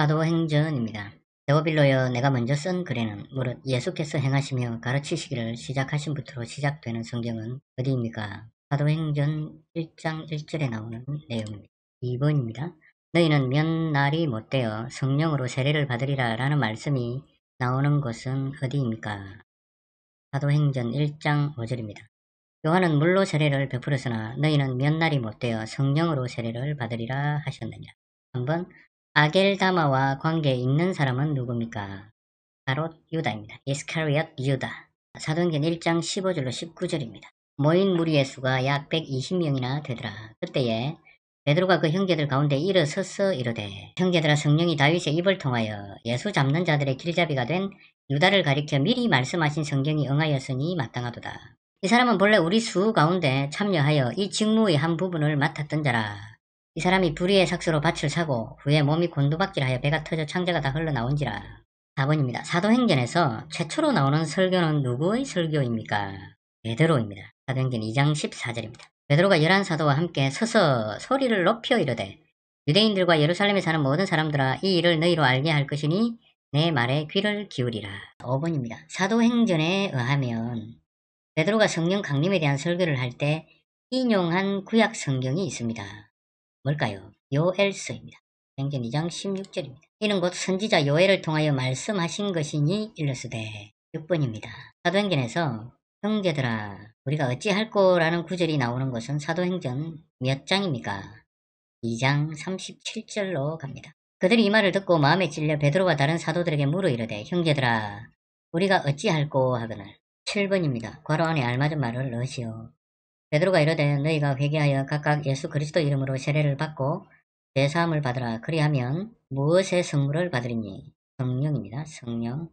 사도행전입니다. 데오빌로여 내가 먼저 쓴 글에는 무릇 예수께서 행하시며 가르치시기를 시작하신 부터로 시작되는 성경은 어디입니까? 사도행전 1장 1절에 나오는 내용입니다. 2번입니다. 너희는 몇 날이 못되어 성령으로 세례를 받으리라 라는 말씀이 나오는 곳은 어디입니까? 사도행전 1장 5절입니다. 요한은 물로 세례를 베풀었으나 너희는 몇 날이 못되어 성령으로 세례를 받으리라 하셨느냐. 한번 아겔다마와 관계 있는 사람은 누굽니까? 바로 유다입니다. 이스카리엇 유다. 사도행전 1장 15절로 19절입니다. 모인 무리의 수가 약 120명이나 되더라. 그때에 베드로가 그 형제들 가운데 일어서서 이르되 형제들아 성령이 다윗의 입을 통하여 예수 잡는 자들의 길잡이가 된 유다를 가리켜 미리 말씀하신 성경이 응하였으니 마땅하도다. 이 사람은 본래 우리 수 가운데 참여하여 이 직무의 한 부분을 맡았던 자라. 이 사람이 불의의 삭수로 밭을 사고 후에 몸이 곤두박질하여 배가 터져 창자가 다 흘러나온지라. 4번입니다. 사도행전에서 최초로 나오는 설교는 누구의 설교입니까? 베드로입니다. 사도행전 2장 14절입니다. 베드로가 11사도와 함께 서서 소리를 높여 이르되 유대인들과 예루살렘에 사는 모든 사람들아 이 일을 너희로 알게 할 것이니 내 말에 귀를 기울이라. 5번입니다. 사도행전에 의하면 베드로가 성령 강림에 대한 설교를 할 때 인용한 구약 성경이 있습니다. 뭘까요? 요엘서입니다. 행전 2장 16절입니다. 이는 곧 선지자 요엘을 통하여 말씀하신 것이니 일러스되 6번입니다. 사도행전에서 형제들아 우리가 어찌할꼬라는 구절이 나오는 것은 사도행전 몇 장입니까? 2장 37절로 갑니다. 그들이 이 말을 듣고 마음에 찔려 베드로와 다른 사도들에게 물어 이르되 형제들아 우리가 어찌할꼬 하거늘 7번입니다. 과로 안에 알맞은 말을 넣으시오. 베드로가 이르되 너희가 회개하여 각각 예수 그리스도 이름으로 세례를 받고 죄사함을 받으라 그리하면 무엇의 성물을 받으리니 성령입니다. 성령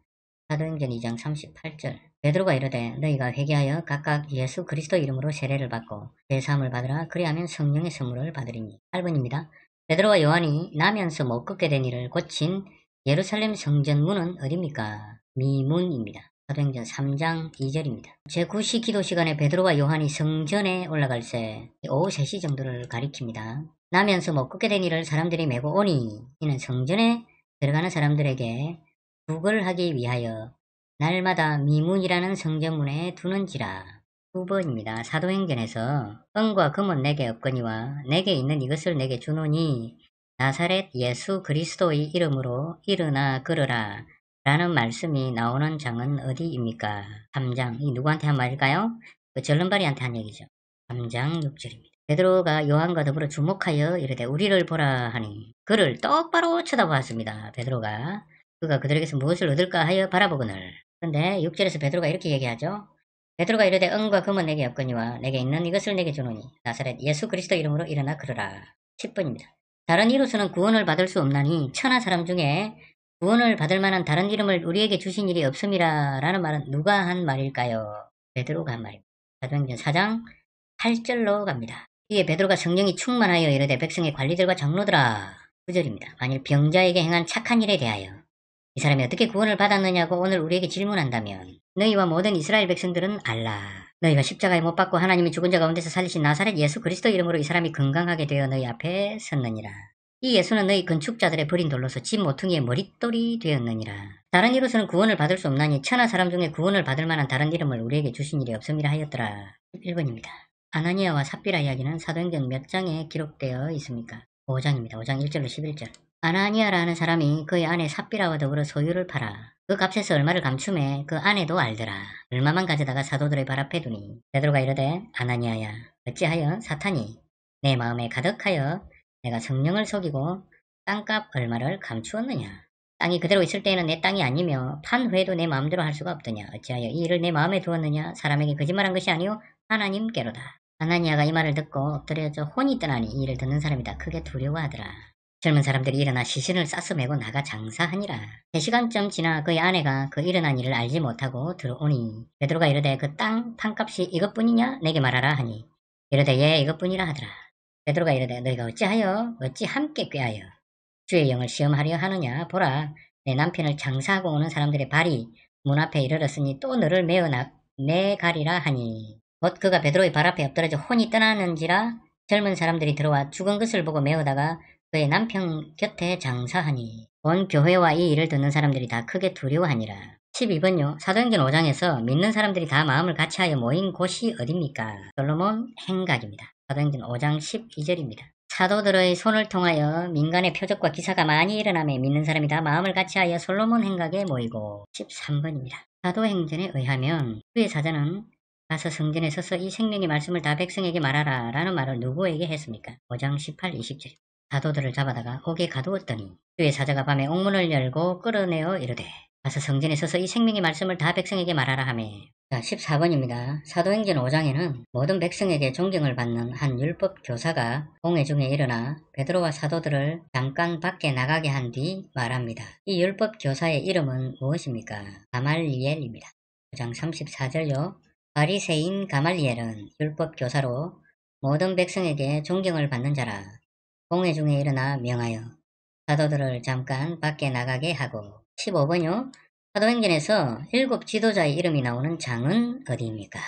사도행전 2장 38절 베드로가 이르되 너희가 회개하여 각각 예수 그리스도 이름으로 세례를 받고 죄사함을 받으라 그리하면 성령의 성물을 받으리니 8번입니다. 베드로와 요한이 나면서 못 걷게 된 이를 고친 예루살렘 성전 문은 어디입니까? 미문입니다. 사도행전 3장 2절입니다. 제9시 기도 시간에 베드로와 요한이 성전에 올라갈새 오후 3시 정도를 가리킵니다. 나면서 못 뭐 걷게 된 일을 사람들이 메고 오니 이는 성전에 들어가는 사람들에게 북을 하기 위하여 날마다 미문이라는 성전문에 두는지라. 9번입니다. 사도행전에서 은과 금은 내게 없거니와 내게 있는 이것을 내게 주노니 나사렛 예수 그리스도의 이름으로 일어나 걸어라. 라는 말씀이 나오는 장은 어디입니까? 3장. 이 누구한테 한 말일까요? 그 절름발이한테 한 얘기죠. 3장 6절입니다. 베드로가 요한과 더불어 주목하여 이르되 우리를 보라 하니 그를 똑바로 쳐다보았습니다. 베드로가 그가 그들에게서 무엇을 얻을까 하여 바라보거늘. 근데 6절에서 베드로가 이렇게 얘기하죠. 베드로가 이르되 은과 금은 내게 없거니와 내게 있는 이것을 내게 주노니 나사렛 예수 그리스도 이름으로 일어나 그러라. 10번입니다. 다른 이로서는 구원을 받을 수 없나니 천하 사람 중에 구원을 받을 만한 다른 이름을 우리에게 주신 일이 없음이라 라는 말은 누가 한 말일까요? 베드로가 한 말입니다. 사도행전 4장 8절로 갑니다. 이에 베드로가 성령이 충만하여 이르되 백성의 관리들과 장로들아 구절입니다 만일 병자에게 행한 착한 일에 대하여 이 사람이 어떻게 구원을 받았느냐고 오늘 우리에게 질문한다면 너희와 모든 이스라엘 백성들은 알라. 너희가 십자가에 못 박고 하나님이 죽은 자 가운데서 살리신 나사렛 예수 그리스도 이름으로 이 사람이 건강하게 되어 너희 앞에 섰느니라. 이 예수는 너희 건축자들의 버린 돌로서 집 모퉁이의 머릿돌이 되었느니라. 다른 이로서는 구원을 받을 수 없나니 천하 사람 중에 구원을 받을 만한 다른 이름을 우리에게 주신 일이 없음이라 하였더라. 1번입니다 아나니아와 삽비라 이야기는 사도행전 몇 장에 기록되어 있습니까? 5장입니다. 5장 1절로 11절. 아나니아라는 사람이 그의 아내 삽비라와 더불어 소유를 팔아 그 값에서 얼마를 감춤해 그 아내도 알더라. 얼마만 가져다가 사도들의 발 앞에 두니 베드로가 이르되 아나니아야 어찌하여 사탄이 내 마음에 가득하여 내가 성령을 속이고 땅값 얼마를 감추었느냐 땅이 그대로 있을 때에는 내 땅이 아니며 판후에도내 마음대로 할 수가 없더냐 어찌하여 이 일을 내 마음에 두었느냐 사람에게 거짓말한 것이 아니오 하나님께로다 아나니아가 이 말을 듣고 엎드려져 혼이 떠나니 이 일을 듣는 사람이다 크게 두려워하더라 젊은 사람들이 일어나 시신을 싸서 메고 나가 장사하니라. 3시간쯤 지나 그의 아내가 그 일어난 일을 알지 못하고 들어오니 베드로가 이르되 그 땅 판값이 이것뿐이냐 내게 말하라 하니 이르되 예 이것뿐이라 하더라. 베드로가 이르되 너희가 어찌하여 어찌 함께 꾀하여 주의 영을 시험하려 하느냐 보라 내 남편을 장사하고 오는 사람들의 발이 문 앞에 이르렀으니 또 너를 메어 나, 내가리라 하니 곧 그가 베드로의 발 앞에 엎드려져 혼이 떠나는지라 젊은 사람들이 들어와 죽은 것을 보고 메우다가 그의 남편 곁에 장사하니 온 교회와 이 일을 듣는 사람들이 다 크게 두려워하니라 12번요 사도행전 5장에서 믿는 사람들이 다 마음을 같이하여 모인 곳이 어딥니까? 솔로몬 행각입니다. 사도행전 5장 12절입니다. 사도들의 손을 통하여 민간의 표적과 기사가 많이 일어나며 믿는 사람이 다 마음을 같이하여 솔로몬 행각에 모이고 13번입니다. 사도행전에 의하면 그의 사자는 가서 성전에 서서 이 생명의 말씀을 다 백성에게 말하라 라는 말을 누구에게 했습니까? 5장 18, 20절 사도들을 잡아다가 옥에 가두었더니 주의 사자가 밤에 옥문을 열고 끌어내어 이르되 가서 성전에 서서 이 생명의 말씀을 다 백성에게 말하라 하며 자, 14번입니다. 사도행전 5장에는 모든 백성에게 존경을 받는 한 율법 교사가 공해 중에 일어나 베드로와 사도들을 잠깐 밖에 나가게 한 뒤 말합니다. 이 율법 교사의 이름은 무엇입니까? 가말리엘입니다. 5장 34절요. 바리세인 가말리엘은 율법 교사로 모든 백성에게 존경을 받는 자라 공해 중에 일어나 명하여 사도들을 잠깐 밖에 나가게 하고 15번요. 사도행전에서 일곱 지도자의 이름이 나오는 장은 어디입니까?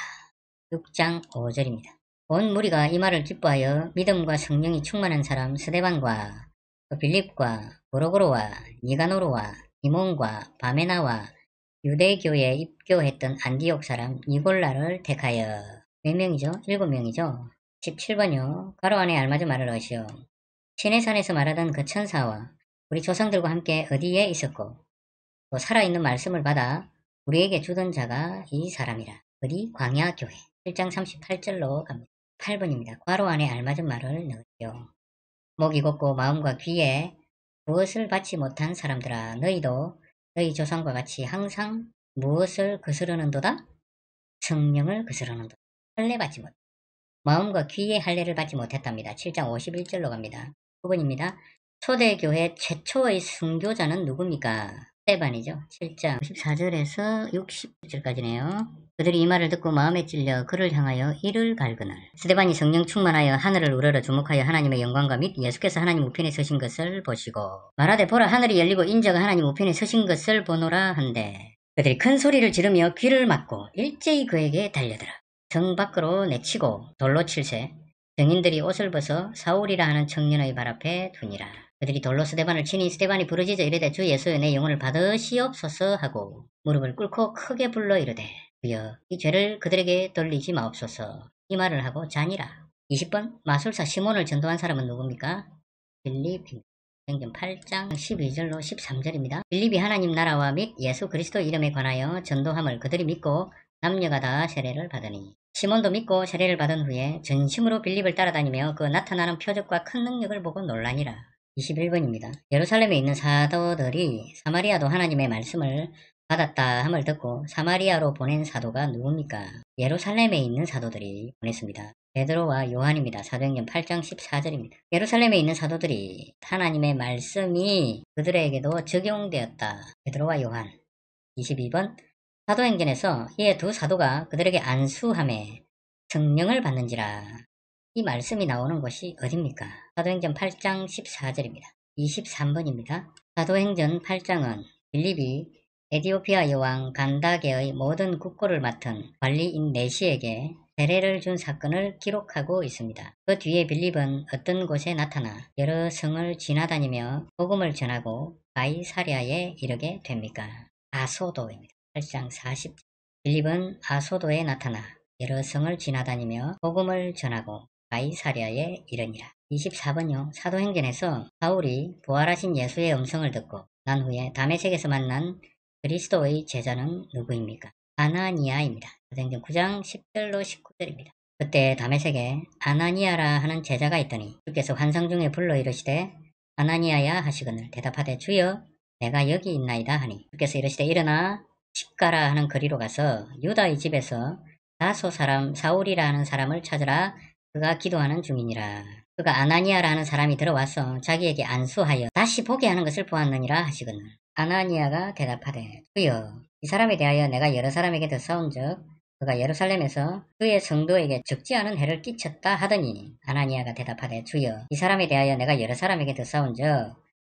6장 5절입니다. 온 무리가 이 말을 기뻐하여 믿음과 성령이 충만한 사람 스데반과 빌립과 고로고로와 니가노로와 이몬과 바메나와 유대교에 입교했던 안디옥 사람 니골라를 택하여 몇 명이죠? 일곱 명이죠? 17번요. 가로 안에 알맞은 말을 하시오. 시내산에서 말하던 그 천사와 우리 조상들과 함께 어디에 있었고 뭐 살아있는 말씀을 받아 우리에게 주던 자가 이 사람이라. 어디 광야교회 1장 38절로 갑니다. 8번입니다. 과로 안에 알맞은 말을 넣으시오. 목이 곧고 마음과 귀에 무엇을 받지 못한 사람들아 너희도 너희 조상과 같이 항상 무엇을 거스르는도다? 성령을 거스르는도다. 할례받지 못 마음과 귀에 할례를 받지 못했답니다. 7장 51절로 갑니다. 9번입니다. 초대교회 최초의 순교자는 누굽니까? 세반이죠. 7장 14절에서 60절까지네요. 그들이 이 말을 듣고 마음에 찔려 그를 향하여 이를 갈그날 스데반이 성령 충만하여 하늘을 우러러 주목하여 하나님의 영광과 및 예수께서 하나님 우편에 서신 것을 보시고 말하되 보라 하늘이 열리고 인자가 하나님 우편에 서신 것을 보노라 한데 그들이 큰 소리를 지르며 귀를 막고 일제히 그에게 달려들어 정 밖으로 내치고 돌로 칠세 병인들이 옷을 벗어 사울이라 하는 청년의 발 앞에 두니라. 그들이 돌로 스테반을 치니 스테반이 부르짖어 이르되 주 예수여 내 영혼을 받으시옵소서 하고 무릎을 꿇고 크게 불러 이르되 주여 이 죄를 그들에게 돌리지 마옵소서 이 말을 하고 잔이라 20번 마술사 시몬을 전도한 사람은 누굽니까? 빌립입니다. 행전 8장 12절로 13절입니다. 빌립이 하나님 나라와 및 예수 그리스도 이름에 관하여 전도함을 그들이 믿고 남녀가 다 세례를 받으니 시몬도 믿고 세례를 받은 후에 전심으로 빌립을 따라다니며 그 나타나는 표적과 큰 능력을 보고 논란이라 21번입니다. 예루살렘에 있는 사도들이 사마리아도 하나님의 말씀을 받았다 함을 듣고 사마리아로 보낸 사도가 누굽니까? 예루살렘에 있는 사도들이 보냈습니다. 베드로와 요한입니다. 사도행전 8장 14절입니다. 예루살렘에 있는 사도들이 하나님의 말씀이 그들에게도 적용되었다. 베드로와 요한 22번 사도행전에서 이에 두 사도가 그들에게 안수함에 성령을 받는지라 이 말씀이 나오는 곳이 어딥니까? 사도행전 8장 14절입니다. 23번입니다. 사도행전 8장은 빌립이 에디오피아 여왕 간다게의 모든 국고를 맡은 관리인 네시에게 대례를준 사건을 기록하고 있습니다. 그 뒤에 빌립은 어떤 곳에 나타나 여러 성을 지나다니며 복음을 전하고 가이사리아에 이르게 됩니까? 아소도입니다. 8장 4 0 빌립은 아소도에 나타나 여러 성을 지나다니며 복음을 전하고 가이사랴에 이르니라. 24번요. 사도행전에서 바울이 부활하신 예수의 음성을 듣고 난 후에 담에색에서 만난 그리스도의 제자는 누구입니까? 아나니아입니다. 사도행전 9장 10절로 19절입니다. 그때 담에색에 아나니아라 하는 제자가 있더니 주께서 환상 중에 불러 이르시되 아나니아야 하시거늘 대답하되 주여 내가 여기 있나이다 하니 주께서 이르시되 일어나 집가라 하는 거리로 가서 유다의 집에서 다소 사람 사울이라 는 사람을 찾으라 그가 기도하는 중이니라. 그가 아나니아라는 사람이 들어와서 자기에게 안수하여 다시 보게 하는 것을 보았느니라 하시거늘. 아나니아가 대답하되 주여 이 사람에 대하여 내가 여러 사람에게 더 싸운즉 그가 예루살렘에서 그의 성도에게 적지 않은 해를 끼쳤다 하더니 아나니아가 대답하되 주여 이 사람에 대하여 내가 여러 사람에게 더 싸운즉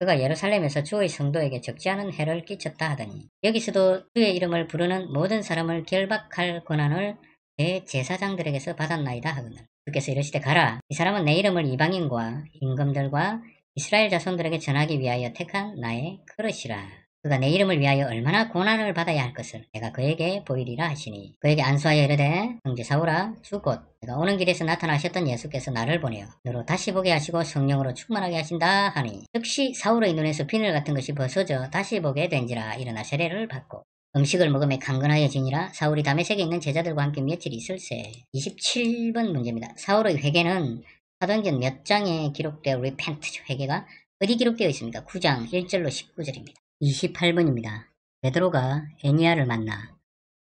그가 예루살렘에서 주의 성도에게 적지 않은 해를 끼쳤다 하더니 여기서도 주의 이름을 부르는 모든 사람을 결박할 권한을 대제사장들에게서 받았나이다 하거늘 주께서 이르시되 가라 이 사람은 내 이름을 이방인과 임금들과 이스라엘 자손들에게 전하기 위하여 택한 나의 그릇이라. 그가 내 이름을 위하여 얼마나 고난을 받아야 할 것을 내가 그에게 보이리라 하시니 그에게 안수하여 이르되 형제 사오라 주곧 내가 오는 길에서 나타나셨던 예수께서 나를 보내어 너로 다시 보게 하시고 성령으로 충만하게 하신다 하니 즉시 사울의 눈에서 비늘 같은 것이 벗어져 다시 보게 된지라 일어나 세례를 받고 음식을 먹음에 강건하여지니라 사울이 담에색에 있는 제자들과 함께 며칠 있을세 27번 문제입니다. 사울의 회개는 사도행전 몇 장에 기록되어 우리 펜트죠. 회개가 어디 기록되어 있습니까 9장 1절로 19절입니다. 28번입니다. 베드로가 에니아를 만나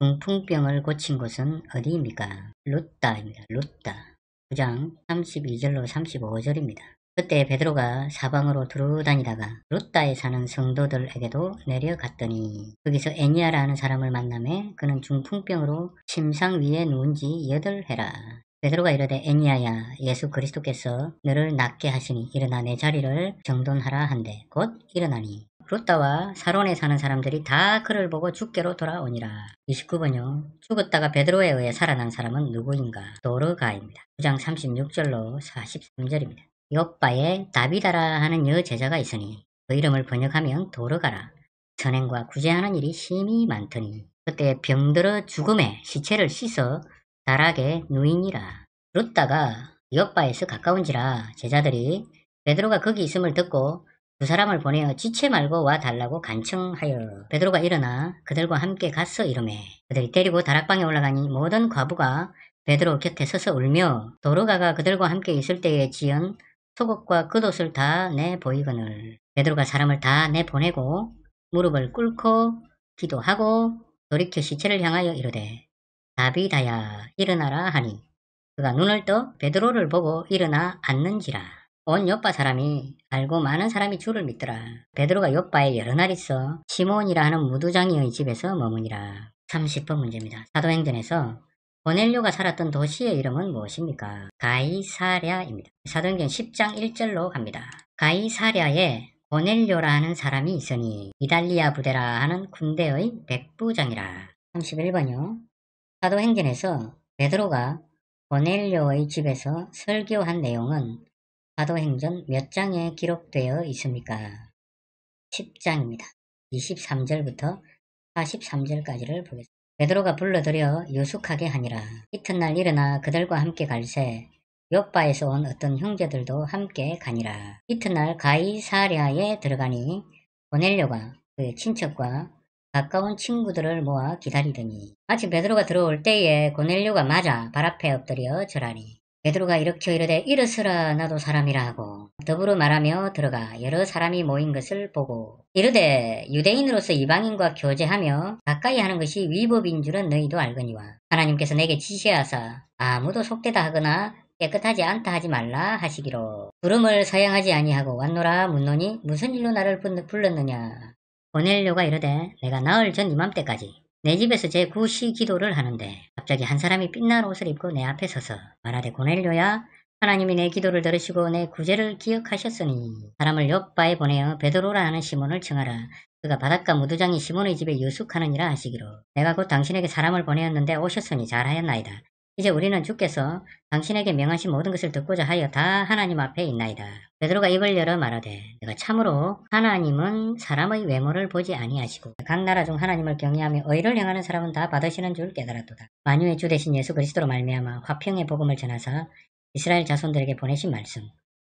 중풍병을 고친 곳은 어디입니까? 루따입니다. 루따 9장 32절로 35절입니다. 그때 베드로가 사방으로 두루다니다가 루따에 사는 성도들에게도 내려갔더니 거기서 애니아라는 사람을 만남해 그는 중풍병으로 침상 위에 누운 지 여덟 해라. 베드로가 이르되 애니아야 예수 그리스도께서 너를 낫게 하시니 일어나 내 자리를 정돈하라 한대곧 일어나니 루따와 사론에 사는 사람들이 다 그를 보고 죽게로 돌아오니라. 29번요. 죽었다가 베드로에 의해 살아난 사람은 누구인가? 도르가입니다. 9장 36절로 43절입니다. 옆빠에 다비다라 하는 여제자가 있으니 그 이름을 번역하면 도로가라 선행과 구제하는 일이 심히 많더니 그때 병들어 죽음에 시체를 씻어 다락에 누이라루다가옆빠에서 가까운지라 제자들이 베드로가 거기 있음을 듣고 두 사람을 보내어 지체 말고 와 달라고 간청하여 베드로가 일어나 그들과 함께 갔어 이름에 그들이 데리고 다락방에 올라가니 모든 과부가 베드로 곁에 서서 울며 도로가가 그들과 함께 있을 때에 지은 속옷과 끝옷을 다 내보이거늘 베드로가 사람을 다 내보내고 무릎을 꿇고 기도하고 돌이켜 시체를 향하여 이르되 다비다야 일어나라 하니 그가 눈을 떠 베드로를 보고 일어나 앉는지라 온 옆바 사람이 알고 많은 사람이 주를 믿더라 베드로가 옆바에 여러 날 있어 시몬이라 하는 무두장이의 집에서 머무니라 30번 문제입니다. 사도행전에서 고넬료가 살았던 도시의 이름은 무엇입니까? 가이사랴입니다. 사도행전 10장 1절로 갑니다. 가이사랴에 고넬료라는 사람이 있으니 이달리아 부대라 하는 군대의 백부장이라. 31번요. 사도행전에서 베드로가 고넬료의 집에서 설교한 내용은 사도행전 몇 장에 기록되어 있습니까? 10장입니다. 23절부터 43절까지를 보겠습니다. 베드로가 불러들여 유숙하게 하니라. 이튿날 일어나 그들과 함께 갈새 요바에서 온 어떤 형제들도 함께 가니라. 이튿날 가이사랴에 들어가니 보넬료가 그의 친척과 가까운 친구들을 모아 기다리더니 마침 베드로가 들어올 때에 고넬료가 맞아 발 앞에 엎드려 절하니 베드로가 일으켜 이르되 일으스라 나도 사람이라 하고 더불어 말하며 들어가 여러 사람이 모인 것을 보고 이르되 유대인으로서 이방인과 교제하며 가까이 하는 것이 위법인 줄은 너희도 알거니와 하나님께서 내게 지시하사 아무도 속되다 하거나 깨끗하지 않다 하지 말라 하시기로 부름을 사양하지 아니하고 왔노라 문노니 무슨 일로 나를 불렀느냐 보넬료가 이르되 내가 나흘 전 이맘때까지 내 집에서 제구시 기도를 하는데 갑자기 한 사람이 빛난 옷을 입고 내 앞에 서서 말하되 고넬료야 하나님이 내 기도를 들으시고 내 구제를 기억하셨으니 사람을 옆바에 보내어 베드로라 하는 시몬을 청하라 그가 바닷가 무두장이 시몬의 집에 유숙하느니라 하시기로 내가 곧 당신에게 사람을 보내었는데 오셨으니 잘하였나이다 이제 우리는 주께서 당신에게 명하신 모든 것을 듣고자 하여 다 하나님 앞에 있나이다. 베드로가 입을 열어 말하되 내가 참으로 하나님은 사람의 외모를 보지 아니하시고 각 나라 중 하나님을 경외하며 의를 행하는 사람은 다 받으시는 줄 깨달았도다. 만유의 주 대신 예수 그리스도로 말미암아 화평의 복음을 전하사 이스라엘 자손들에게 보내신 말씀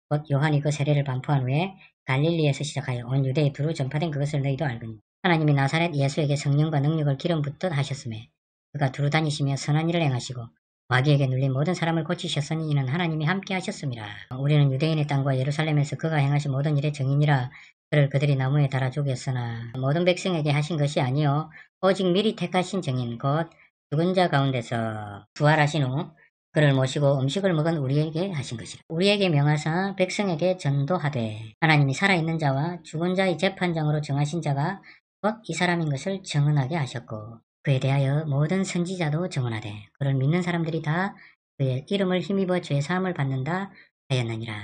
곧 요한이 그 세례를 반포한 후에 갈릴리에서 시작하여 온 유대에 두루 전파된 그것을 너희도 알거니 하나님이 나사렛 예수에게 성령과 능력을 기름 붓듯 하셨음에 그가 두루 다니시며 선한 일을 행하시고 마귀에게 눌린 모든 사람을 고치셨으니 이는 하나님이 함께 하셨습니다. 우리는 유대인의 땅과 예루살렘에서 그가 행하신 모든 일의 증인이라 그를 그들이 나무에 달아 죽였으나 모든 백성에게 하신 것이 아니요 오직 미리 택하신 증인 곧 죽은 자 가운데서 부활하신 후 그를 모시고 음식을 먹은 우리에게 하신 것이라. 우리에게 명하사 백성에게 전도하되 하나님이 살아있는 자와 죽은 자의 재판장으로 정하신 자가 곧 이 사람인 것을 증언하게 하셨고 그에 대하여 모든 선지자도 증언하되 그를 믿는 사람들이 다 그의 이름을 힘입어 죄사함을 받는다 하였느니라.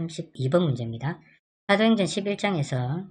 32번 문제입니다. 사도행전 11장에서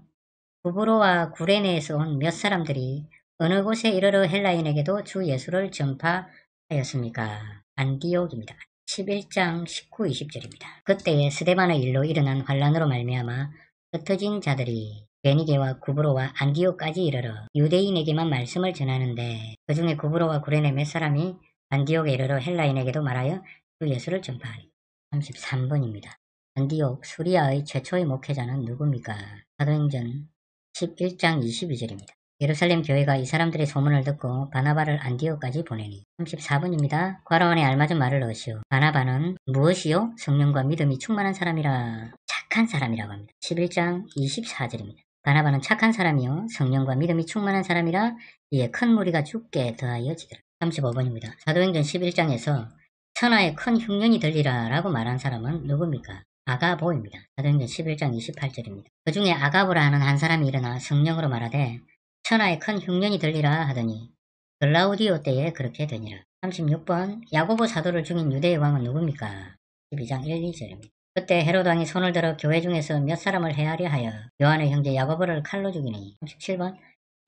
구브로와 구레네에서 온 몇 사람들이 어느 곳에 이르러 헬라인에게도 주 예수를 전파하였습니까? 안디옥입니다. 11장 19, 20절입니다. 그때에 스데반의 일로 일어난 환란으로 말미암아 흩어진 자들이 베니게와 구브로와 안디오까지 이르러 유대인에게만 말씀을 전하는데 그 중에 구브로와 구레네 몇 사람이 안디옥에 이르러 헬라인에게도 말하여 그 예수를 전파하니 33번입니다. 안디옥 수리아의 최초의 목회자는 누굽니까? 사도행전 11장 22절입니다. 예루살렘 교회가 이 사람들의 소문을 듣고 바나바를 안디오까지 보내니 34번입니다. 과로원에 알맞은 말을 넣으시오. 바나바는 무엇이요? 성령과 믿음이 충만한 사람이라 착한 사람이라고 합니다. 11장 24절입니다. 바나바는 착한 사람이요 성령과 믿음이 충만한 사람이라 이에 큰 무리가 죽게 더하여 지더라. 35번입니다. 사도행전 11장에서 천하에 큰 흉년이 들리라 라고 말한 사람은 누굽니까? 아가보입니다. 사도행전 11장 28절입니다. 그 중에 아가보라 하는 한 사람이 일어나 성령으로 말하되 천하에 큰 흉년이 들리라 하더니 글라우디오 때에 그렇게 되니라. 36번 야고보 사도를 죽인 유대의 왕은 누굽니까? 12장 1, 2절입니다. 그때 헤로당이 손을 들어 교회 중에서 몇 사람을 헤아려 하여 요한의 형제 야고보를 칼로 죽이니 37번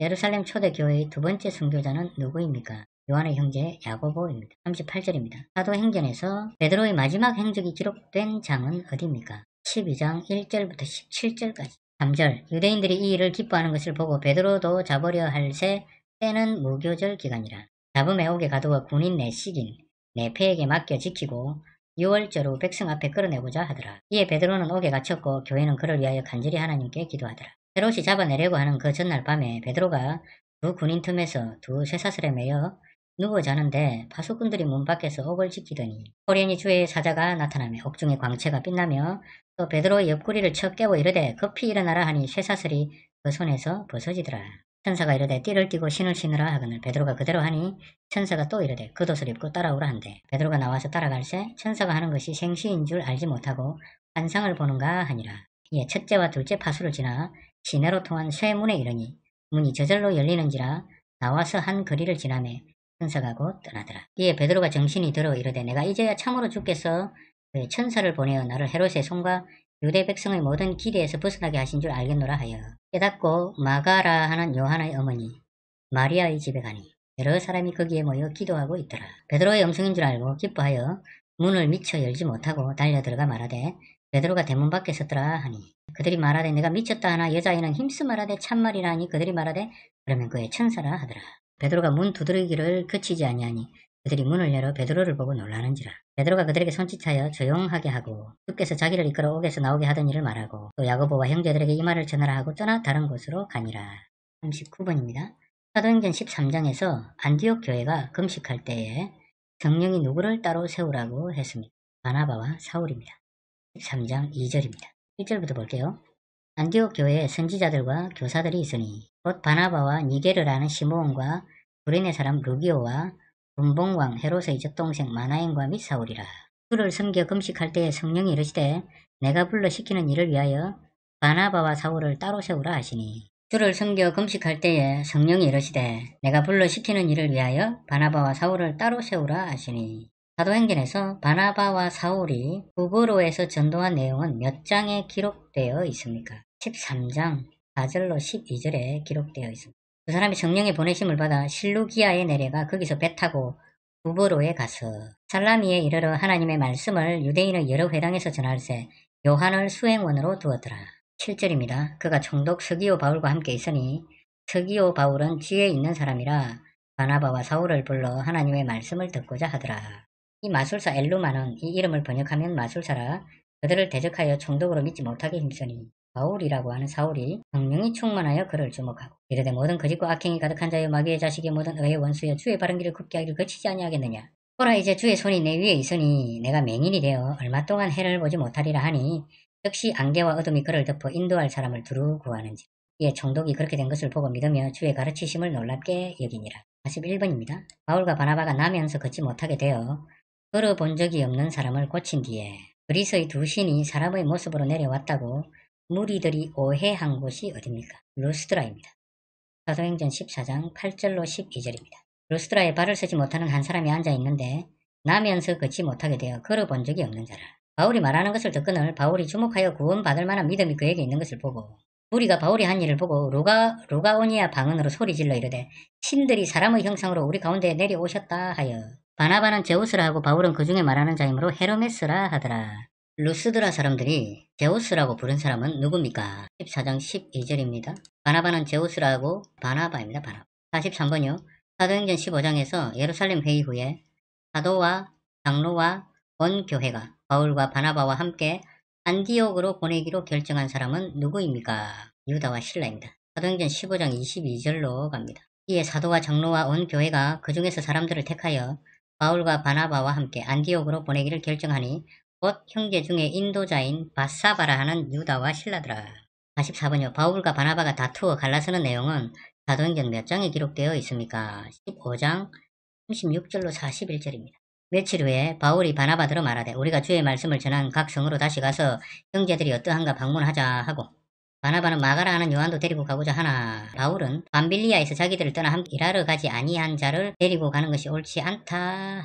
예루살렘 초대교회의 두 번째 순교자는 누구입니까? 요한의 형제 야고보입니다. 38절입니다. 사도행전에서 베드로의 마지막 행적이 기록된 장은 어디입니까? 12장 1절부터 17절까지 3절 유대인들이 이 일을 기뻐하는 것을 보고 베드로도 잡으려 할 새 때는 무교절 기간이라 잡음에 옥에 가두어 군인 내식인 네 내폐에게 네 맡겨 지키고 6월절로 백성 앞에 끌어내고자 하더라. 이에 베드로는 옥에 갇혔고 교회는 그를 위하여 간절히 하나님께 기도하더라. 헤롯이 잡아내려고 하는 그 전날 밤에 베드로가 두 군인 틈에서 두 쇠사슬에 매여 누워 자는데 파수꾼들이 문 밖에서 옥을 지키더니 호련이 주의 사자가 나타나며 옥중의 광채가 빛나며 또 베드로의 옆구리를 쳐 깨워 이르되 급히 일어나라 하니 쇠사슬이 그 손에서 벗어지더라. 천사가 이르되 띠를 띠고 신을 신으라 하거늘 베드로가 그대로 하니 천사가 또 이르되 그옷을 입고 따라오라 한대 베드로가 나와서 따라갈새 천사가 하는 것이 생시인 줄 알지 못하고 환상을 보는가 하니라 이에 첫째와 둘째 파수를 지나 시내로 통한 쇠문에 이르니 문이 저절로 열리는지라 나와서 한 거리를 지나매 천사가고 떠나더라. 이에 베드로가 정신이 들어 이르되 내가 이제야 참으로 죽겠어 서 천사를 보내어 나를 헤롯의 손과 유대 백성의 모든 기대에서 벗어나게 하신 줄 알겠노라 하여 깨닫고 마가라 하는 요한의 어머니 마리아의 집에 가니 여러 사람이 거기에 모여 기도하고 있더라. 베드로의 음성인 줄 알고 기뻐하여 문을 미쳐 열지 못하고 달려 들어가 말하되 베드로가 대문 밖에 섰더라 하니 그들이 말하되 내가 미쳤다 하나 여자애는 힘쓰 말하되 참말이라 하니 그들이 말하되 그러면 그의 천사라 하더라. 베드로가 문 두드리기를 그치지 아니하니 그들이 문을 열어 베드로를 보고 놀라는지라. 베드로가 그들에게 손짓하여 조용하게 하고 주께서 자기를 이끌어 옥에서 나오게 하던 일을 말하고 또 야고보와 형제들에게 이 말을 전하라 하고 떠나 다른 곳으로 가니라. 39번입니다. 사도행전 13장에서 안디옥 교회가 금식할 때에 성령이 누구를 따로 세우라고 했습니다. 바나바와 사울입니다. 13장 2절입니다. 1절부터 볼게요. 안디옥 교회에 선지자들과 교사들이 있으니 곧 바나바와 니게르라는 시몬과 구레네 사람 루기오와 분봉왕 헤롯의 적동생 마나인과 미사오리라. 그를 섬겨 금식할 때에 성령이 이르시되 내가 불러 시키는 일을 위하여 바나바와 사울을 따로 세우라 하시니 주를 섬겨 금식할 때에 성령이 이르시되 내가 불러 시키는 일을 위하여 바나바와 사울을 따로 세우라 하시니 사도행전에서 바나바와 사울이 구고로에서 전도한 내용은 몇 장에 기록되어 있습니까? 13장 4절로 12절에 기록되어 있습니다. 그 사람이 성령의 보내심을 받아 실루기아에 내려가 거기서 배 타고 구보로에 가서 살라미에 이르러 하나님의 말씀을 유대인의 여러 회당에서 전할세 요한을 수행원으로 두었더라. 7절입니다. 그가 총독 서기오 바울과 함께 있으니 서기오 바울은 지혜 있는 사람이라 바나바와 사울을 불러 하나님의 말씀을 듣고자 하더라. 이 마술사 엘루마는 이 이름을 번역하면 마술사라 그들을 대적하여 총독으로 믿지 못하게 힘쓰니 바울이라고 하는 사울이 성령이 충만하여 그를 주목하고 이르되 모든 거짓과 악행이 가득한 자여 마귀의 자식이 모든 의의 원수여 주의 바른 길을 굽게 하기를 거치지 아니하겠느냐. 보라 이제 주의 손이 내 위에 있으니 내가 맹인이 되어 얼마 동안 해를 보지 못하리라 하니 역시 안개와 어둠이 그를 덮어 인도할 사람을 두루 구하는지. 이에 총독이 그렇게 된 것을 보고 믿으며 주의 가르치심을 놀랍게 여기니라. 41번입니다. 바울과 바나바가 나면서 걷지 못하게 되어 걸어본 적이 없는 사람을 고친 뒤에 그리스의 두 신이 사람의 모습으로 내려왔다고 무리들이 오해한 곳이 어딥니까? 루스드라입니다. 사도행전 14장 8절로 12절입니다. 루스트라에 발을 쓰지 못하는 한 사람이 앉아있는데 나면서 걷지 못하게 되어 걸어본 적이 없는 자라. 바울이 말하는 것을 듣거늘 바울이 주목하여 구원받을 만한 믿음이 그에게 있는 것을 보고 우리가 바울이 한 일을 보고 로가, 로가오니아 방언으로 소리질러 이르되 신들이 사람의 형상으로 우리 가운데 내려오셨다 하여 바나바는 제우스라 하고 바울은 그 중에 말하는 자이므로 헤르메스라 하더라. 루스드라 사람들이 제우스라고 부른 사람은 누굽니까? 14장 12절입니다. 바나바는 제우스라고 바나바입니다. 바나바. 43번요. 사도행전 15장에서 예루살렘 회의 후에 사도와 장로와 원교회가 바울과 바나바와 함께 안디옥으로 보내기로 결정한 사람은 누구입니까? 유다와 신라입니다. 사도행전 15장 22절로 갑니다. 이에 사도와 장로와 온 교회가 그 중에서 사람들을 택하여 바울과 바나바와 함께 안디옥으로 보내기를 결정하니 곧 형제 중에 인도자인 바사바라 하는 유다와 신라더라. 44번요. 바울과 바나바가 다투어 갈라서는 내용은 사도행전 몇 장에 기록되어 있습니까? 15장 36절로 41절입니다. 며칠 후에 바울이 바나바들로 말하되 우리가 주의 말씀을 전한 각 성으로 다시 가서 형제들이 어떠한가 방문하자 하고 바나바는 마가라하는 요한도 데리고 가고자 하나 바울은 밤빌리아에서 자기들을 떠나 함께 일하러 가지 아니한 자를 데리고 가는 것이 옳지 않다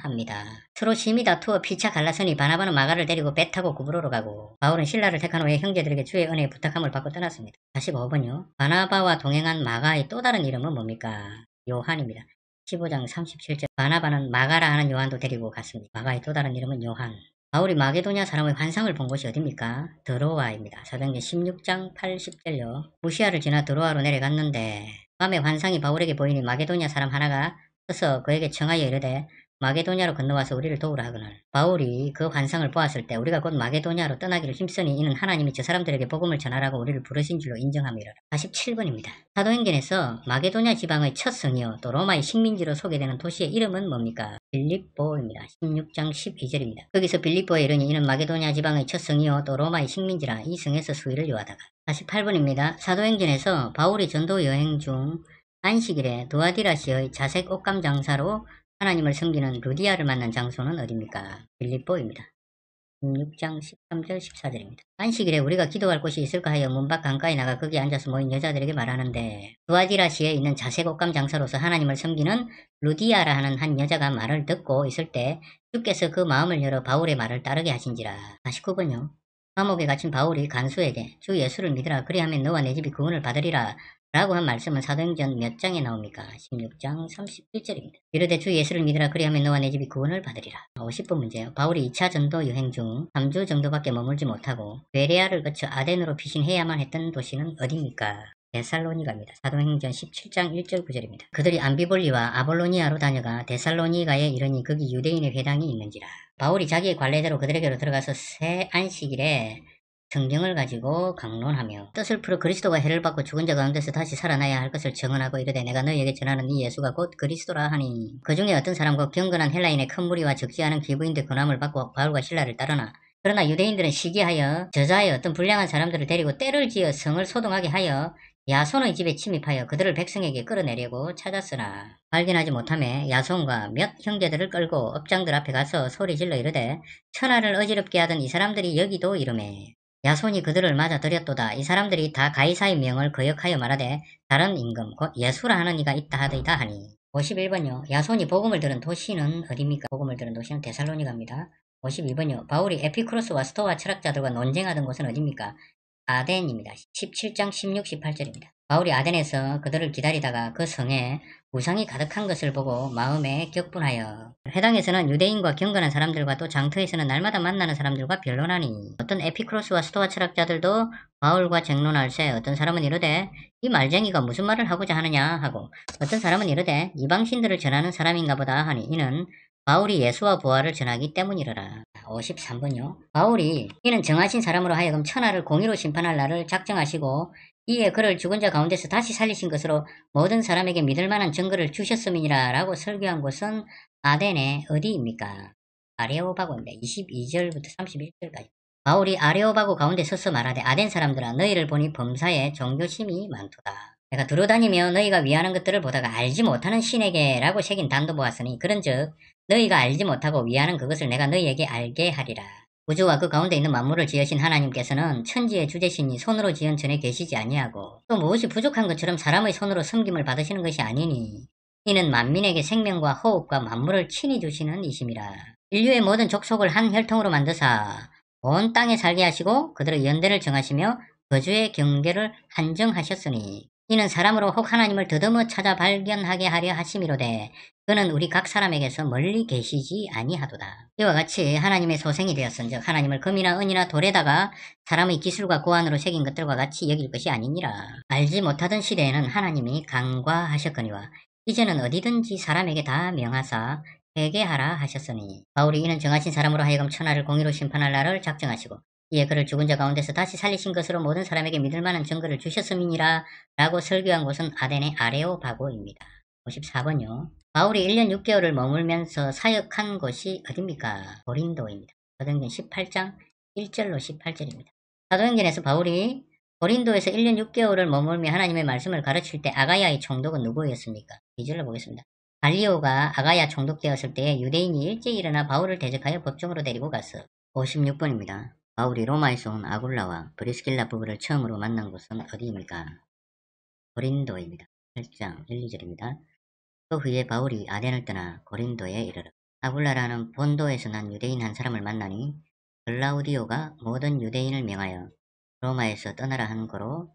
합니다. 트로시미다 투어 피차 갈라서니 바나바는 마가를 데리고 배 타고 구부로로 가고 바울은 신라를 택한 후에 형제들에게 주의 은혜의 부탁함을 받고 떠났습니다. 45번요. 바나바와 동행한 마가의 또 다른 이름은 뭡니까? 요한입니다. 15장 37절 바나바는 마가라 하는 요한도 데리고 갔습니다. 마가의 또 다른 이름은 요한. 바울이 마게도냐 사람의 환상을 본 곳이 어딥니까? 드로아입니다. 사도행전 16장 80절요. 무시아를 지나 드로아로 내려갔는데 밤에 환상이 바울에게 보이니 마게도냐 사람 하나가 서서 그에게 청하여 이르되 마게도냐로 건너와서 우리를 도우라 하거늘 바울이 그 환상을 보았을 때 우리가 곧 마게도냐로 떠나기를 힘쓰니 이는 하나님이 저 사람들에게 복음을 전하라고 우리를 부르신 줄로 인정함이라 47번입니다. 사도행전에서 마게도냐 지방의 첫 성이요 또 로마의 식민지로 소개되는 도시의 이름은 뭡니까? 빌립보입니다. 16장 12절입니다. 거기서 빌립보에 이르니 이는 마게도냐 지방의 첫 성이요 또 로마의 식민지라 이 성에서 수위를 요하다가 48번입니다. 사도행전에서 바울이 전도 여행 중 안식일에 도아디라시의 자색 옷감 장사로 하나님을 섬기는 루디아를 만난 장소는 어디입니까? 빌립보입니다. 6장 13절 14절입니다. 안식일에 우리가 기도할 곳이 있을까 하여 문밖 강가에 나가 거기 앉아서 모인 여자들에게 말하는데 두아디라시에 있는 자색 옷감 장사로서 하나님을 섬기는 루디아라 하는 한 여자가 말을 듣고 있을 때 주께서 그 마음을 열어 바울의 말을 따르게 하신지라 49번요. 감옥에 갇힌 바울이 간수에게 주 예수를 믿으라 그리하면 너와 내 집이 구원을 받으리라 라고 한 말씀은 사도행전 몇 장에 나옵니까? 16장 31절입니다. 이르되 주 예수를 믿으라 그리하면 너와 내 집이 구원을 받으리라. 5 아, 0분 문제요. 바울이 2차 전도 여행 중 3주 정도밖에 머물지 못하고 베레아를 거쳐 아덴으로 피신해야만 했던 도시는 어디입니까? 데살로니가입니다. 사도행전 17장 1절 9절입니다. 그들이 암비볼리와 아볼로니아로 다녀가 데살로니가에 이르니 거기 유대인의 회당이 있는지라. 바울이 자기의 관례대로 그들에게로 들어가서 새 안식일에 성경을 가지고 강론하며 뜻을 풀어 그리스도가 해를 받고 죽은 자 가운데서 다시 살아나야 할 것을 증언하고 이르되 내가 너에게 전하는 이 예수가 곧 그리스도라 하니 그 중에 어떤 사람과 경건한 헬라인의 큰 무리와 적지 않은 기부인들 권함을 받고 바울과 신라를 따르나 그러나 유대인들은 시기하여 저자의 어떤 불량한 사람들을 데리고 때를 지어 성을 소동하게 하여 야손의 집에 침입하여 그들을 백성에게 끌어내려고 찾았으나 발견하지 못함에 야손과 몇 형제들을 끌고 업장들 앞에 가서 소리질러 이르되 천하를 어지럽게 하던 이 사람들이 여기도 이르매 야손이 그들을 맞아들였도다. 이 사람들이 다 가이사의 명을 거역하여 말하되 다른 임금 곧 예수라 하는 이가 있다 하더이다 하니 51번요. 야손이 복음을 들은 도시는 어디입니까? 복음을 들은 도시는 데살로니가입니다. 52번요. 바울이 에피크로스와 스토아 철학자들과 논쟁하던 곳은 어디입니까? 아덴입니다. 17장 16, 18절입니다. 바울이 아덴에서 그들을 기다리다가 그 성에 우상이 가득한 것을 보고 마음에 격분하여 해당에서는 유대인과 경건한 사람들과 또 장터에서는 날마다 만나는 사람들과 변론하니 어떤 에피크로스와 스토아 철학자들도 바울과 쟁론할세 어떤 사람은 이르되 이 말쟁이가 무슨 말을 하고자 하느냐 하고 어떤 사람은 이르되 이방신들을 전하는 사람인가 보다 하니 이는 바울이 예수와 부활을 전하기 때문이라라. 53번요. 바울이 이는 정하신 사람으로 하여금 천하를 공의로 심판할 날을 작정하시고 이에 그를 죽은 자 가운데서 다시 살리신 것으로 모든 사람에게 믿을 만한 증거를 주셨음이니라 라고 설교한 곳은 아덴의 어디입니까? 아레오바고인데 22절부터 31절까지. 바울이 아레오바고 가운데 서서 말하되 아덴 사람들아 너희를 보니 범사에 종교심이 많도다. 내가 들어다니며 너희가 위하는 것들을 보다가 알지 못하는 신에게 라고 새긴 단도 보았으니 그런즉 너희가 알지 못하고 위하는 그것을 내가 너희에게 알게 하리라. 우주와 그 가운데 있는 만물을 지으신 하나님께서는 천지의 주제신이 손으로 지은 전에 계시지 아니하고 또 무엇이 부족한 것처럼 사람의 손으로 섬김을 받으시는 것이 아니니 이는 만민에게 생명과 호흡과 만물을 친히 주시는 이심이라. 인류의 모든 족속을 한 혈통으로 만드사 온 땅에 살게 하시고 그들의 연대를 정하시며 거주의 경계를 한정하셨으니 이는 사람으로 혹 하나님을 더듬어 찾아 발견하게 하려 하심이로되 그는 우리 각 사람에게서 멀리 계시지 아니하도다. 이와 같이 하나님의 소생이 되었은즉 하나님을 금이나 은이나 돌에다가 사람의 기술과 고안으로 새긴 것들과 같이 여길 것이 아니니라. 알지 못하던 시대에는 하나님이 강과하셨거니와 이제는 어디든지 사람에게 다 명하사 회개하라 하셨으니 바울이 이는 정하신 사람으로 하여금 천하를 공의로 심판할 날을 작정하시고 이에 예, 그를 죽은 자 가운데서 다시 살리신 것으로 모든 사람에게 믿을 만한 증거를 주셨음이니라 라고 설교한 곳은 아덴의 아레오바고입니다. 54번요. 바울이 1년 6개월을 머물면서 사역한 곳이 어딥니까? 고린도입니다. 사도행전 18장 1절로 18절입니다. 사도행전에서 바울이 고린도에서 1년 6개월을 머물며 하나님의 말씀을 가르칠 때 아가야의 총독은 누구였습니까? 2절로 보겠습니다. 발리오가 아가야 총독되었을 때에 유대인이 일찍 일어나 바울을 대적하여 법정으로 데리고 갔어. 56번입니다. 바울이 로마에서 온 아굴라와 브리스킬라 부부를 처음으로 만난 곳은 어디입니까? 고린도입니다. 8장 1, 2절입니다. 그 후에 바울이 아덴을 떠나 고린도에 이르러 아굴라라는 본도에서 난 유대인 한 사람을 만나니 글라우디오가 모든 유대인을 명하여 로마에서 떠나라 한 거로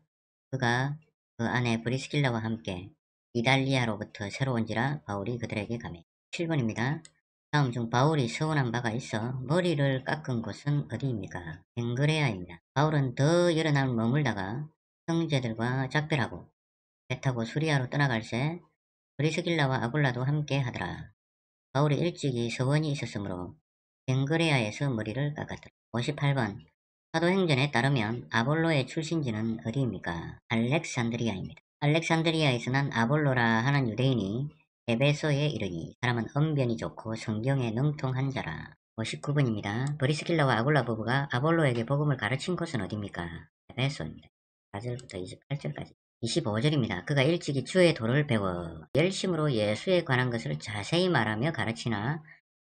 그가 그 아내 브리스킬라와 함께 이달리아로부터 새로 온지라 바울이 그들에게 가매 7번입니다. 다음 중 바울이 서운한 바가 있어 머리를 깎은 곳은 어디입니까? 앵그레아입니다 바울은 더 여러 날 머물다가 형제들과 작별하고 배 타고 수리아로 떠나갈새 브리스길라와 아굴라도 함께 하더라. 바울이 일찍이 서원이 있었으므로 앵그레아에서 머리를 깎았더라. 58번 사도행전에 따르면 아볼로의 출신지는 어디입니까? 알렉산드리아입니다. 알렉산드리아에서 난 아볼로라 하는 유대인이 에베소에 이르니 사람은 언변이 좋고 성경에 능통한 자라. 59분입니다. 브리스킬라와 아굴라 부부가 아볼로에게 복음을 가르친 곳은 어디입니까? 에베소입니다. 4절부터 28절까지. 25절입니다. 그가 일찍이 주의 도를 배워 열심으로 예수에 관한 것을 자세히 말하며 가르치나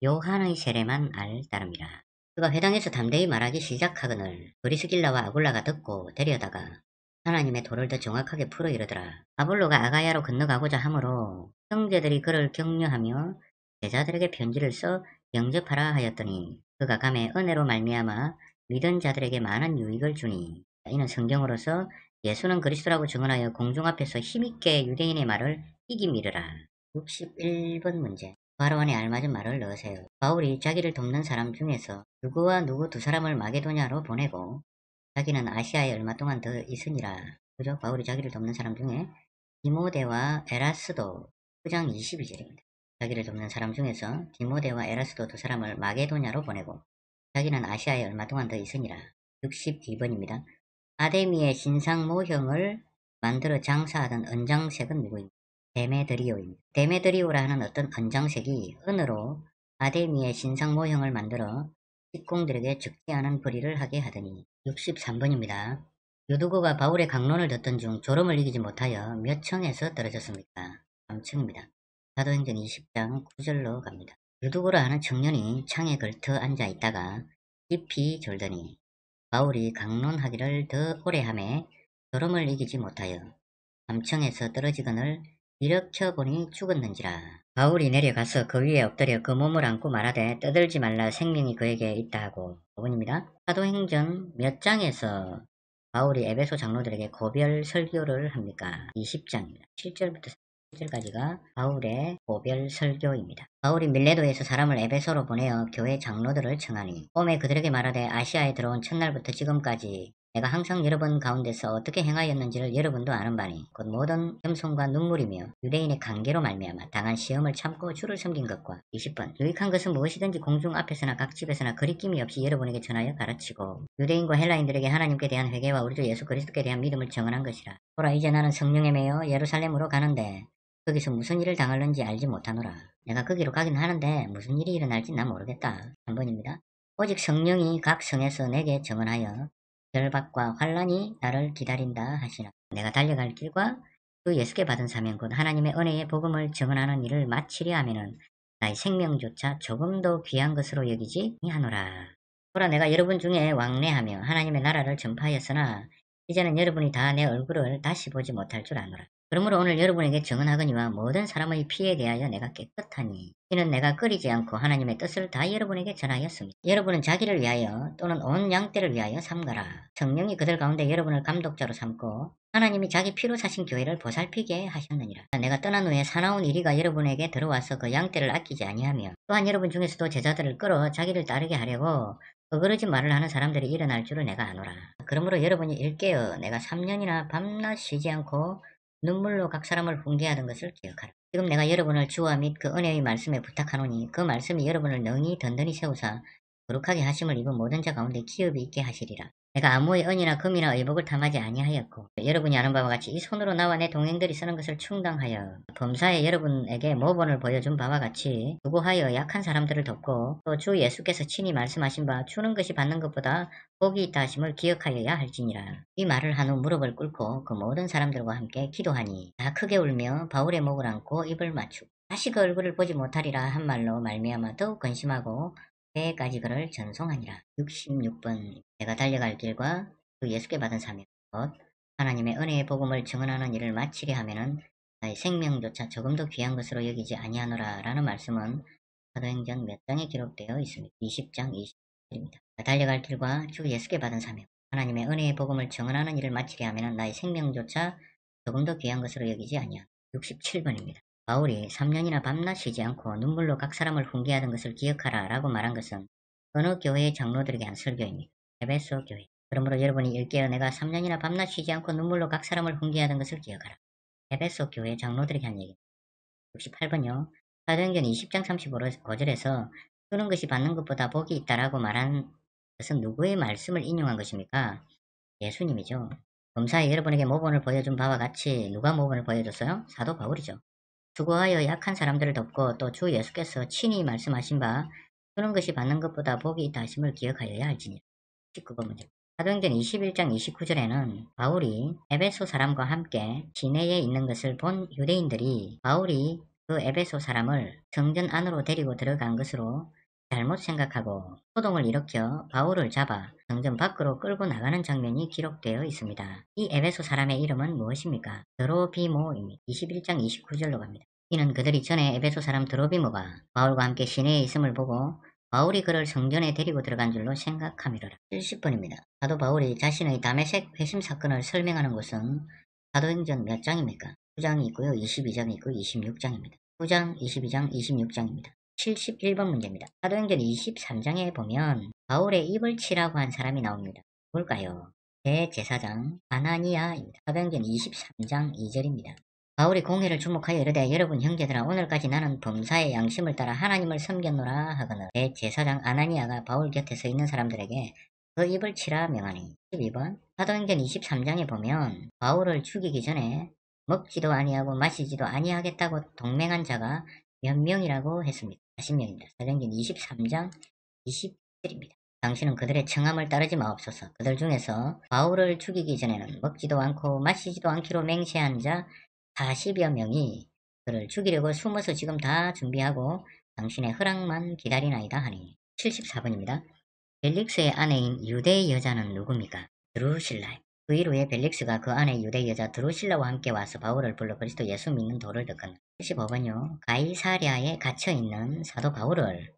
요한의 세례만 알따릅니다 그가 회당에서 담대히 말하기 시작하거늘 브리스길라와 아굴라가 듣고 데려다가 하나님의 도를 더 정확하게 풀어 이르더라. 아볼로가 아가야로 건너가고자 하므로 형제들이 그를 격려하며 제자들에게 편지를 써 영접하라 하였더니 그가 감에 은혜로 말미암아 믿은 자들에게 많은 유익을 주니 이는 성경으로서 예수는 그리스도라고 증언하여 공중 앞에서 힘있게 유대인의 말을 이기 미르라. 61번 문제 바로 안에 알맞은 말을 넣으세요. 바울이 자기를 돕는 사람 중에서 누구와 누구 두 사람을 마게도냐로 보내고 자기는 아시아에 얼마 동안 더 있으니라. 그죠? 바울이 자기를 돕는 사람 중에 디모데와 에라스도 9장 22절입니다. 자기를 돕는 사람 중에서 디모데와 에라스도 두 사람을 마게도냐로 보내고 자기는 아시아에 얼마 동안 더 있으니라. 62번입니다. 아데미의 신상 모형을 만들어 장사하던 언장색은 누구입니까? 데메드리오입니다. 데메드리오라는 어떤 언장색이 은으로 아데미의 신상 모형을 만들어 식공들에게 죽지 하는 불의를 하게 하더니 63번입니다. 요두고가 바울의 강론을 듣던 중 졸음을 이기지 못하여 몇 층에서 떨어졌습니까? 3층입니다. 사도행전 20장 9절로 갑니다. 요두고라 하는 청년이 창에 걸터 앉아 있다가 깊이 졸더니 바울이 강론하기를 더 오래함에 졸음을 이기지 못하여 3층에서 떨어지거늘 일으켜보니 죽었는지라 바울이 내려가서 그 위에 엎드려 그 몸을 안고 말하되 떠들지 말라 생명이 그에게 있다 하고 5분입니다. 사도행전 몇 장에서 바울이 에베소 장로들에게 고별 설교를 합니까? 20장입니다. 7절부터 7절까지가 바울의 고별 설교입니다. 바울이 밀레도에서 사람을 에베소로 보내어 교회 장로들을 청하니 홈에 그들에게 말하되 아시아에 들어온 첫날부터 지금까지 내가 항상 여러분 가운데서 어떻게 행하였는지를 여러분도 아는 바니 곧 모든 겸손과 눈물이며 유대인의 관계로 말미암아 당한 시험을 참고 주를 섬긴 것과 20번 유익한 것은 무엇이든지 공중 앞에서나 각 집에서나 거리낌이 없이 여러분에게 전하여 가르치고 유대인과 헬라인들에게 하나님께 대한 회개와 우리 주 예수 그리스도께 대한 믿음을 정언한 것이라 보라 이제 나는 성령에 매여 예루살렘으로 가는데 거기서 무슨 일을 당할는지 알지 못하노라. 내가 거기로 가긴 하는데 무슨 일이 일어날지 난 모르겠다. 3번입니다. 오직 성령이 각 성에서 내게 정언하여 멸박과 환란이 나를 기다린다 하시라. 내가 달려갈 길과 그 예수께 받은 사명곧 하나님의 은혜의 복음을 증언하는 일을 마치려 하면은 나의 생명조차 조금도 귀한 것으로 여기지 하노라. 보라 내가 여러분 중에 왕래하며 하나님의 나라를 전파하였으나 이제는 여러분이 다 내 얼굴을 다시 보지 못할 줄 아노라. 그러므로 오늘 여러분에게 정언하거니와 모든 사람의 피에 대하여 내가 깨끗하니 이는 내가 끓이지 않고 하나님의 뜻을 다 여러분에게 전하였습니다. 여러분은 자기를 위하여 또는 온 양떼를 위하여 삼가라. 성령이 그들 가운데 여러분을 감독자로 삼고 하나님이 자기 피로 사신 교회를 보살피게 하셨느니라. 내가 떠난 후에 사나운 이리가 여러분에게 들어와서 그 양떼를 아끼지 아니하며 또한 여러분 중에서도 제자들을 끌어 자기를 따르게 하려고 어그러진 그 말을 하는 사람들이 일어날 줄을 내가 아노라. 그러므로 여러분이 일깨어 내가 3년이나 밤낮 쉬지 않고 눈물로 각 사람을 붕괴하던 것을 기억하라. 지금 내가 여러분을 주와 및 그 은혜의 말씀에 부탁하노니 그 말씀이 여러분을 능히 든든히 세우사 거룩하게 하심을 입은 모든 자 가운데 기업이 있게 하시리라. 내가 아무의 은이나 금이나 의복을 탐하지 아니하였고 여러분이 아는 바와 같이 이 손으로 나와 내 동행들이 쓰는 것을 충당하여 범사에 여러분에게 모본을 보여준 바와 같이 구고하여 약한 사람들을 돕고 또 주 예수께서 친히 말씀하신 바 주는 것이 받는 것보다 복이 있다 하심을 기억하여야 할지니라. 이 말을 한 후 무릎을 꿇고 그 모든 사람들과 함께 기도하니 다 크게 울며 바울의 목을 안고 입을 맞추 다시 그 얼굴을 보지 못하리라 한 말로 말미암아 더욱 근심하고 때까지 그를 전송하니라. 66번 내가 달려갈 길과 그 예수께 받은 사명 곧 하나님의 은혜의 복음을 증언하는 일을 마치게 하면은 나의 생명조차 조금도 귀한 것으로 여기지 아니하노라 라는 말씀은 사도행전 몇 장에 기록되어 있습니다. 20장 20절입니다. 달려갈 길과 주 예수께 받은 사명 하나님의 은혜의 복음을 증언하는 일을 마치게 하면은 나의 생명조차 조금도 귀한 것으로 여기지 아니하 67번입니다. 바울이 3년이나 밤낮 쉬지 않고 눈물로 각 사람을 훈계하던 것을 기억하라 라고 말한 것은 어느 교회의 장로들에게 한 설교입니다. 에베소 교회. 그러므로 여러분이 일깨어 내가 3년이나 밤낮 쉬지 않고 눈물로 각 사람을 훈계하던 것을 기억하라. 에베소 교회 의 장로들에게 한 얘기입니다. 68번요. 사도행전 20장 35절에서 쓰는 것이 받는 것보다 복이 있다라고 말한 것은 누구의 말씀을 인용한 것입니까? 예수님이죠. 검사에 여러분에게 모본을 보여준 바와 같이 누가 모본을 보여줬어요? 사도 바울이죠. 두고하여 약한 사람들을 돕고 또 주 예수께서 친히 말씀하신 바 주는 것이 받는 것보다 복이 있다 하심을 기억하여야 할지니 19번 문제 사도행전 21장 29절에는 바울이 에베소 사람과 함께 진해에 있는 것을 본 유대인들이 바울이 그 에베소 사람을 정전 안으로 데리고 들어간 것으로 잘못 생각하고 소동을 일으켜 바울을 잡아 정전 밖으로 끌고 나가는 장면이 기록되어 있습니다. 이 에베소 사람의 이름은 무엇입니까? 드로비모입니다. 21장 29절로 갑니다. 이는 그들이 전에 에베소 사람 드로비모가 바울과 함께 시내에 있음을 보고 바울이 그를 성전에 데리고 들어간 줄로 생각함이로라. 70번입니다. 사도 바울이 자신의 담에색 회심 사건을 설명하는 것은 사도행전 몇 장입니까? 9장이 있고요. 22장이 있고 26장입니다. 9장, 22장, 26장입니다. 71번 문제입니다. 사도행전 23장에 보면 바울의 입을 치라고 한 사람이 나옵니다. 뭘까요? 대제사장 아나니아입니다. 사도행전 23장 2절입니다. 바울이 공회를 주목하여 이르되 여러분 형제들아 오늘까지 나는 범사의 양심을 따라 하나님을 섬겼노라 하거늘 대제사장 아나니아가 바울 곁에 서 있는 사람들에게 그 입을 치라 명하니 12번 사도행전 23장에 보면 바울을 죽이기 전에 먹지도 아니하고 마시지도 아니하겠다고 동맹한 자가 몇 명이라고 했습니다. 40명입니다. 사도행전 23장 20절입니다. 당신은 그들의 청함을 따르지 마옵소서. 그들 중에서 바울을 죽이기 전에는 먹지도 않고 마시지도 않기로 맹세한 자 40여 명이 그를 죽이려고 숨어서 지금 다 준비하고 당신의 허락만 기다리나이다 하니 74번입니다. 벨릭스의 아내인 유대 여자는 누굽니까? 드루실라입 그이 후에 벨릭스가 그 안에 유대 여자 드루실라와 함께 와서 바울을 불러 그리스도 예수 믿는 도를 듣건다. 5번요 가이사리아에 갇혀있는 사도 바울을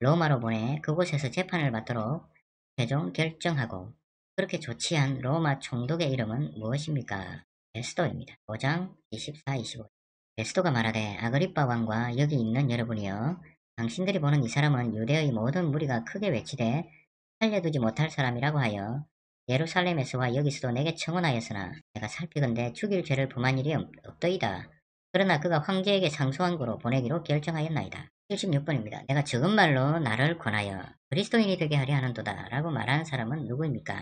로마로 보내 그곳에서 재판을 받도록 최종 결정하고 그렇게 조치한 로마 총독의 이름은 무엇입니까? 베스도입니다. 5장 24, 25 베스도가 말하되 아그리빠 왕과 여기 있는 여러분이여 당신들이 보는 이 사람은 유대의 모든 무리가 크게 외치되 살려두지 못할 사람이라고 하여 예루살렘에서와 여기서도 내게 청원하였으나 내가 살피건대 죽일 죄를 범한 일이 없더이다. 그러나 그가 황제에게 상소한 거로 보내기로 결정하였나이다. 76번입니다. 내가 적은 말로 나를 권하여 그리스도인이 되게 하려 하는도다 라고 말하는 사람은 누구입니까?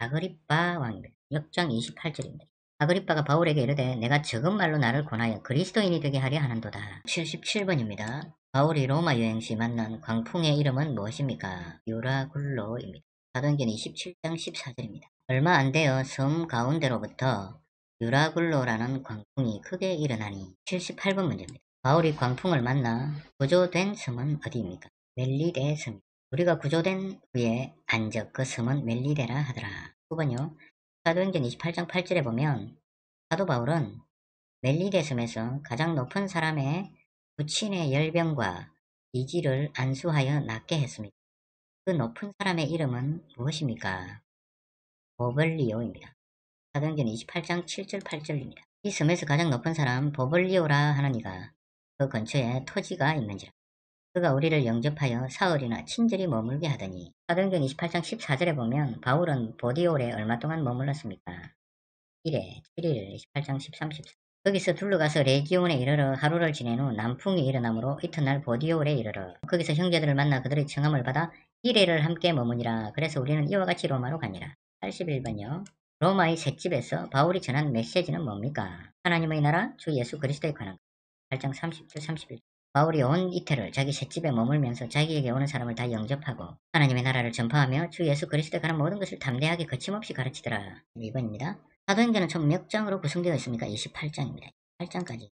아그리빠 왕입니다. 역장 28절입니다. 아그리빠가 바울에게 이르되 내가 적은 말로 나를 권하여 그리스도인이 되게 하려 하는도다. 77번입니다. 바울이 로마 여행시 만난 광풍의 이름은 무엇입니까? 유라굴로입니다. 사도행전 27장 14절입니다. 얼마 안 되어 섬 가운데로부터 유라굴로라는 광풍이 크게 일어나니 78번 문제입니다. 바울이 광풍을 만나 구조된 섬은 어디입니까? 멜리데 섬. 우리가 구조된 후에 안적 그 섬은 멜리데라 하더라. 9번요. 사도행전 28장 8절에 보면 사도 바울은 멜리데 섬에서 가장 높은 사람의 부친의 열병과 이지를 안수하여 낫게 했습니다. 그 높은 사람의 이름은 무엇입니까? 버벌리오입니다. 사도행전 28장 7절 8절입니다. 이 섬에서 가장 높은 사람 버벌리오라 하나니가 그 근처에 토지가 있는지라. 그가 우리를 영접하여 사흘이나 친절히 머물게 하더니 사도행전 28장 14절에 보면 바울은 보디올에 얼마 동안 머물렀습니까? 1회 7일 28장 13, 14 거기서 둘러가서 레기온에 이르러 하루를 지낸 후 남풍이 일어나므로 이튿날 보디올에 이르러 거기서 형제들을 만나 그들의 청함을 받아 1회를 함께 머무니라. 그래서 우리는 이와 같이 로마로 가니라. 81번이요. 로마의 셋집에서 바울이 전한 메시지는 뭡니까? 하나님의 나라 주 예수 그리스도에 관한 8장 30절 31절 바울이 온 이태를 자기 셋집에 머물면서 자기에게 오는 사람을 다 영접하고 하나님의 나라를 전파하며 주 예수 그리스도에 관한 모든 것을 담대하게 거침없이 가르치더라. 2번입니다. 사도행전은 총 몇 장으로 구성되어 있습니까? 28장입니다. 8장까지.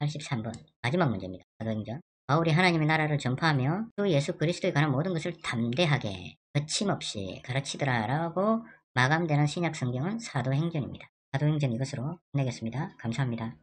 83번 마지막 문제입니다. 사도행전 바울이 하나님의 나라를 전파하며 또 예수 그리스도에 관한 모든 것을 담대하게 거침없이 가르치더라라고 마감되는 신약 성경은 사도행전입니다. 사도행전 이것으로 끝내겠습니다. 감사합니다.